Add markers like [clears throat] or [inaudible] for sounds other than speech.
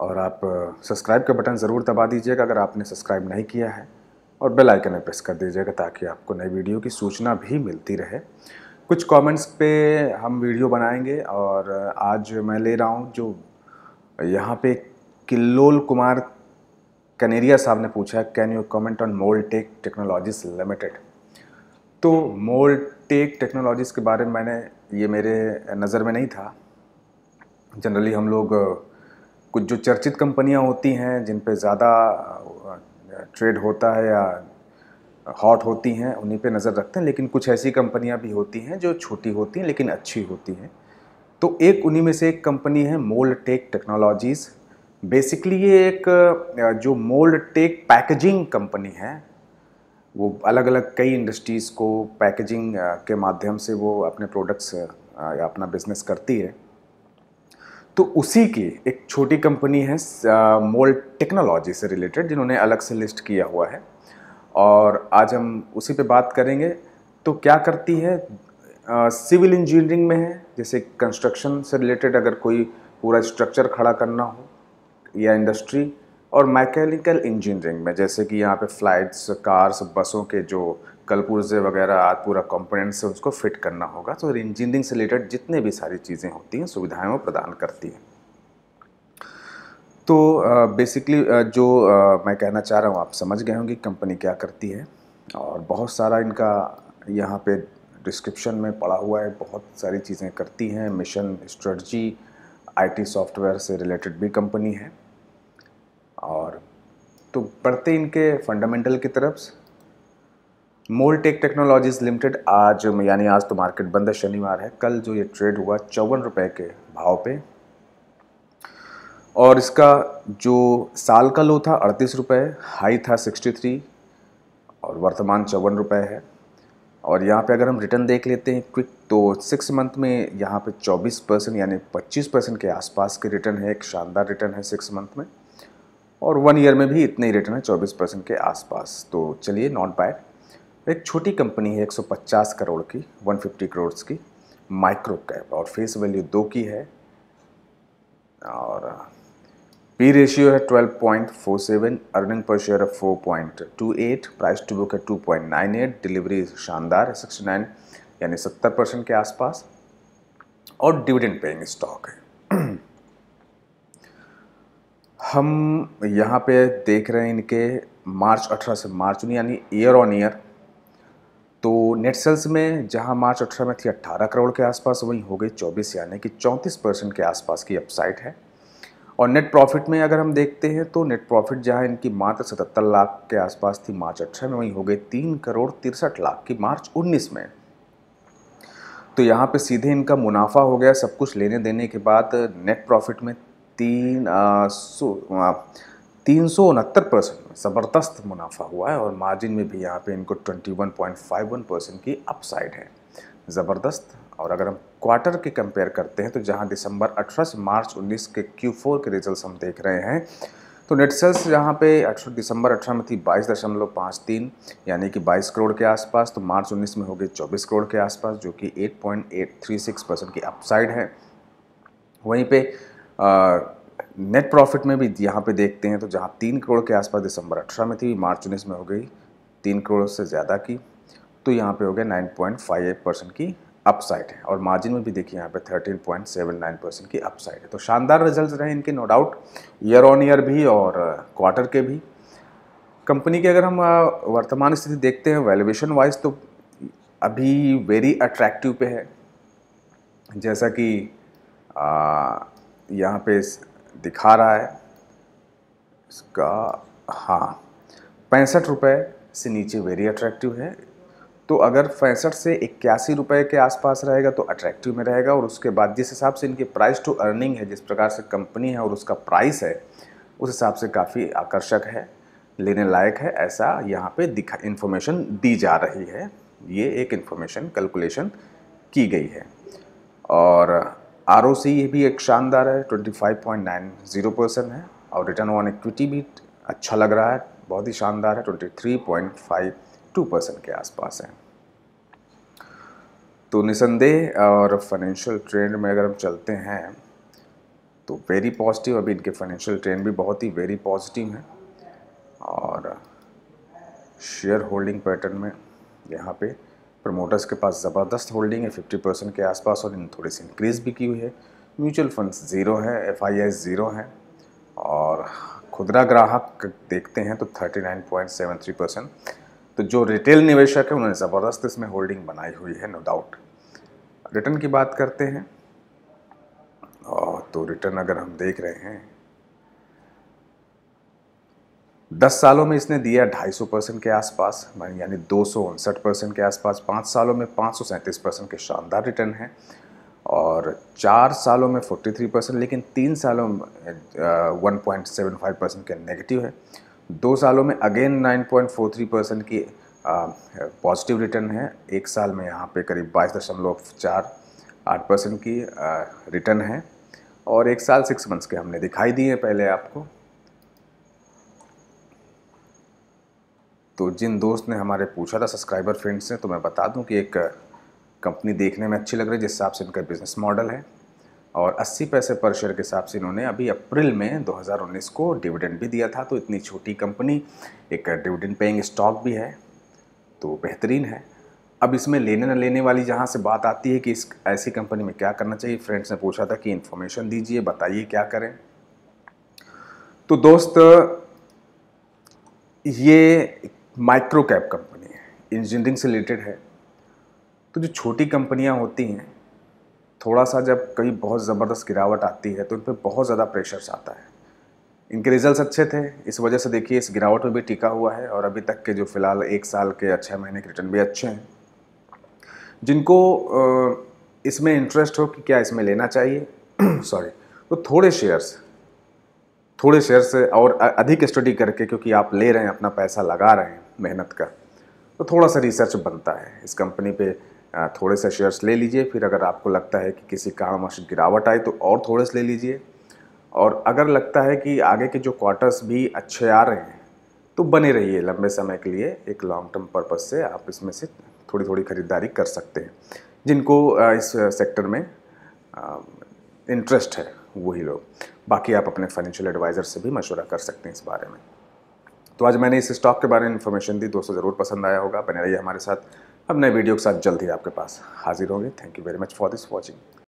और आप सब्सक्राइब का बटन ज़रूर दबा दीजिएगा अगर आपने सब्सक्राइब नहीं किया है और बेल आइकन में प्रेस कर दीजिएगा ताकि आपको नई वीडियो की सूचना भी मिलती रहे कुछ कमेंट्स पे हम वीडियो बनाएंगे और आज मैं ले रहा हूँ जो यहाँ पे किल्लोल कुमार कनेरिया साहब ने पूछा can you comment on Mold Tek technologies limited तो मोल टेक टेक्नोलॉजीज़ के बारे में मैंने ये मेरे नज़र में नहीं था जनरली हम लोग कुछ जो चर्चित कंपनियां होती हैं जिन पे ज़्यादा ट्रेड होता है या हॉट होती हैं उन्हीं पे नज़र रखते हैं लेकिन कुछ ऐसी कंपनियां भी होती हैं जो छोटी होती हैं लेकिन अच्छी होती हैं तो एक उन्हीं में से एक कंपनी है मोल्ड टेक टेक्नोलॉजीज़ बेसिकली ये एक जो मोल्ड टेक पैकेजिंग कंपनी है वो अलग अलग कई इंडस्ट्रीज़ को पैकेजिंग के माध्यम से वो अपने प्रोडक्ट्स या अपना बिजनेस करती है तो उसी की एक छोटी कंपनी है मोल टेक्नोलॉजी से रिलेटेड जिन्होंने अलग से लिस्ट किया हुआ है और आज हम उसी पे बात करेंगे तो क्या करती है सिविल इंजीनियरिंग में है जैसे कंस्ट्रक्शन से रिलेटेड अगर कोई पूरा स्ट्रक्चर खड़ा करना हो या इंडस्ट्री और मैकेनिकल इंजीनियरिंग में जैसे कि यहाँ पे फ्लाइट्स कार्स बसों के जो कलपुर्जे वगैरह आदि पूरा कंपोनेंट से उसको फिट करना होगा तो इंजीनियरिंग से रिलेटेड जितने भी सारी चीज़ें होती हैं सुविधाएं वो प्रदान करती हैं तो बेसिकली जो मैं कहना चाह रहा हूँ आप समझ गए होंगे कंपनी क्या करती है और बहुत सारा इनका यहाँ पे डिस्क्रिप्शन में पड़ा हुआ है बहुत सारी चीज़ें करती हैं मिशन स्ट्रेटजी आईटी सॉफ्टवेयर से रिलेटेड भी कंपनी है और तो बढ़ते इनके फंडामेंटल की तरफ मोलटेक टेक्नोलॉजीज़ लिमिटेड आज यानी आज तो मार्केट बंद है शनिवार है कल जो ये ट्रेड हुआ चौवन रुपये के भाव पे और इसका जो साल का लो था अड़तीस रुपये हाई था सिक्सटी थ्री और वर्तमान चौवन रुपये है और यहाँ पे अगर हम रिटर्न देख लेते हैं क्विक तो सिक्स मंथ में यहाँ पे चौबीस परसेंट यानी पच्चीस परसेंट के आसपास के रिटर्न है एक शानदार रिटर्न है सिक्स मंथ में और वन ईयर में भी इतने ही रिटर्न है चौबीस परसेंट के आसपास तो चलिए नॉट बैड एक छोटी कंपनी है 150 करोड़ की 150 करोड़ की माइक्रो कैप और फेस वैल्यू दो की है और पी रेशियो है 12.47 अर्निंग पर शेयर है 4.28 प्राइस टू बुक है 2.98 डिलीवरी शानदार है 69 यानी 70 परसेंट के आसपास और डिविडेंड पेइंग स्टॉक है [clears throat] हम यहाँ पे देख रहे हैं इनके मार्च 18 से मार्च यानी ईयर ऑन ईयर तो नेट सेल्स में जहां मार्च अठारह में थी 18 करोड़ के आसपास वहीं हो गई 24 यानी कि 34 परसेंट के आसपास की अपसाइट है और नेट प्रॉफिट में अगर हम देखते हैं तो नेट प्रॉफिट जहां इनकी मात्र सतहत्तर लाख के आसपास थी मार्च अठारह में वहीं हो गई तीन करोड़ तिरसठ लाख की मार्च उन्नीस में तो यहाँ पर सीधे इनका मुनाफा हो गया सब कुछ लेने देने के बाद नेट प्रॉफिट में तीन आ, आ, तीन परसेंट में ज़बरदस्त मुनाफा हुआ है और मार्जिन में भी यहाँ पे इनको 21.51 परसेंट की अपसाइड है ज़बरदस्त और अगर हम क्वार्टर के कंपेयर करते हैं तो जहाँ दिसंबर 18 से मार्च 19 के Q4 के रिजल्ट हम देख रहे हैं तो नेट सेल्स यहाँ पे अठारह दिसंबर अठारह में थी बाईस दशमलव पाँच तीन यानी कि बाईस करोड़ के आसपास तो मार्च उन्नीस में हो गई चौबीस करोड़ के आसपास जो कि eight point eight three six percent की अपसाइड है वहीं पे नेट प्रॉफिट में भी यहाँ पे देखते हैं तो जहाँ तीन करोड़ के आसपास दिसंबर अठारह में थी मार्च उन्नीस में हो गई तीन करोड़ से ज़्यादा की तो यहाँ पे हो गया nine point five eight percent की अपसाइड है और मार्जिन में भी देखिए यहाँ पे thirteen point seven nine percent की अपसाइड है तो शानदार रिजल्ट रहे इनके no doubt year on year भी और क्वार्टर के भी कंपनी की अगर हम वर्तमान स्थिति देखते हैं वैल्यूएशन वाइज तो अभी वेरी अट्रैक्टिव पे है जैसा कि यहाँ पे दिखा रहा है इसका हाँ पैंसठ रुपये से नीचे वेरी अट्रैक्टिव है तो अगर पैंसठ से इक्यासी रुपये के आसपास रहेगा तो अट्रैक्टिव में रहेगा और उसके बाद जिस हिसाब से इनकी प्राइस टू अर्निंग है जिस प्रकार से कंपनी है और उसका प्राइस है उस हिसाब से काफ़ी आकर्षक है लेने लायक है ऐसा यहाँ पे दिखा इन्फॉर्मेशन दी जा रही है ये एक इन्फॉर्मेशन कैलकुलेशन की गई है और आर ओ सी भी एक शानदार है जीरो परसेंट है और रिटर्न ऑन इक्विटी भी अच्छा लग रहा है बहुत ही शानदार है टू परसेंट के आसपास है तो निसंदेह और फाइनेंशियल ट्रेंड में अगर हम चलते हैं तो वेरी पॉजिटिव अभी इनके फाइनेंशियल ट्रेंड भी बहुत ही वेरी पॉजिटिव है और शेयर होल्डिंग पैटर्न में यहाँ पे प्रमोटर्स के पास ज़बरदस्त होल्डिंग है फिफ्टी परसेंट के आसपास और इन थोड़ी सी इंक्रीज़ भी की हुई है म्यूचुअल फंड्स ज़ीरो है एफ आई आई ज़ीरो है और खुदरा ग्राहक देखते हैं तो thirty nine point seven three percent तो जो रिटेल निवेशक है उन्होंने ज़बरदस्त इसमें होल्डिंग बनाई हुई है नो डाउट रिटर्न की बात करते हैं तो रिटर्न अगर हम देख रहे हैं दस सालों में इसने दिया ढाई सौ परसेंट के आसपास यानी दो सौ उनसठ परसेंट के आसपास पाँच सालों में पाँच सौ सैंतीस परसेंट के शानदार रिटर्न हैं और चार सालों में फोर्टी थ्री परसेंट लेकिन तीन सालों में वन परसेंट के नेगेटिव है दो सालों में again nine point four three percent की पॉजिटिव रिटर्न है एक साल में यहाँ पे करीब बाईस दशमलव चार आठ परसेंट की रिटर्न है और एक साल सिक्स मंथ्स के हमने दिखाई दिए पहले आपको तो जिन दोस्त ने हमारे पूछा था सब्सक्राइबर फ्रेंड्स ने तो मैं बता दूं कि एक कंपनी देखने में अच्छी लग रही है जिस हिसाब से इनका बिज़नेस मॉडल है और 80 पैसे पर शेयर के हिसाब से इन्होंने अभी अप्रैल में 2019 को डिविडेंड भी दिया था तो इतनी छोटी कंपनी एक डिविडेंड पेइंग स्टॉक भी है तो बेहतरीन है अब इसमें लेने न लेने वाली जहाँ से बात आती है कि इस ऐसी कंपनी में क्या करना चाहिए फ्रेंड्स ने पूछा था कि इन्फॉर्मेशन दीजिए बताइए क्या करें तो दोस्त ये माइक्रो कैप कंपनी है इंजीनियरिंग से रिलेटेड है तो जो छोटी कंपनियां होती हैं थोड़ा सा जब कभी बहुत ज़बरदस्त गिरावट आती है तो इन पर बहुत ज़्यादा प्रेशर्स आता है इनके रिजल्ट्स अच्छे थे इस वजह से देखिए इस गिरावट में भी टिका हुआ है और अभी तक के जो फ़िलहाल एक साल के या छः महीने के रिटर्न भी अच्छे हैं जिनको इसमें इंटरेस्ट हो कि क्या इसमें लेना चाहिए सॉरी [clears throat] तो थोड़े शेयर्स थोड़े शेयर्स और अधिक स्टडी करके क्योंकि आप ले रहे हैं अपना पैसा लगा रहे हैं मेहनत का तो थोड़ा सा रिसर्च बनता है इस कंपनी पे थोड़े से शेयर्स ले लीजिए फिर अगर आपको लगता है कि किसी कारणवश गिरावट आए तो और थोड़े से ले लीजिए और अगर लगता है कि आगे के जो क्वार्टर्स भी अच्छे आ रहे हैं तो बने रहिए लंबे समय के लिए एक लॉन्ग टर्म पर्पज़ से आप इसमें से थोड़ी थोड़ी ख़रीदारी कर सकते हैं जिनको इस सेक्टर में इंटरेस्ट है वही लोग बाकी आप अपने फाइनेंशियल एडवाइज़र से भी मशवरा कर सकते हैं इस बारे में तो आज मैंने इस स्टॉक के बारे में इन्फॉर्मेशन दी दोस्तों ज़रूर पसंद आया होगा बने रहिए हमारे साथ अब नए वीडियो के साथ जल्द ही आपके पास हाजिर होंगे thank you very much for this watching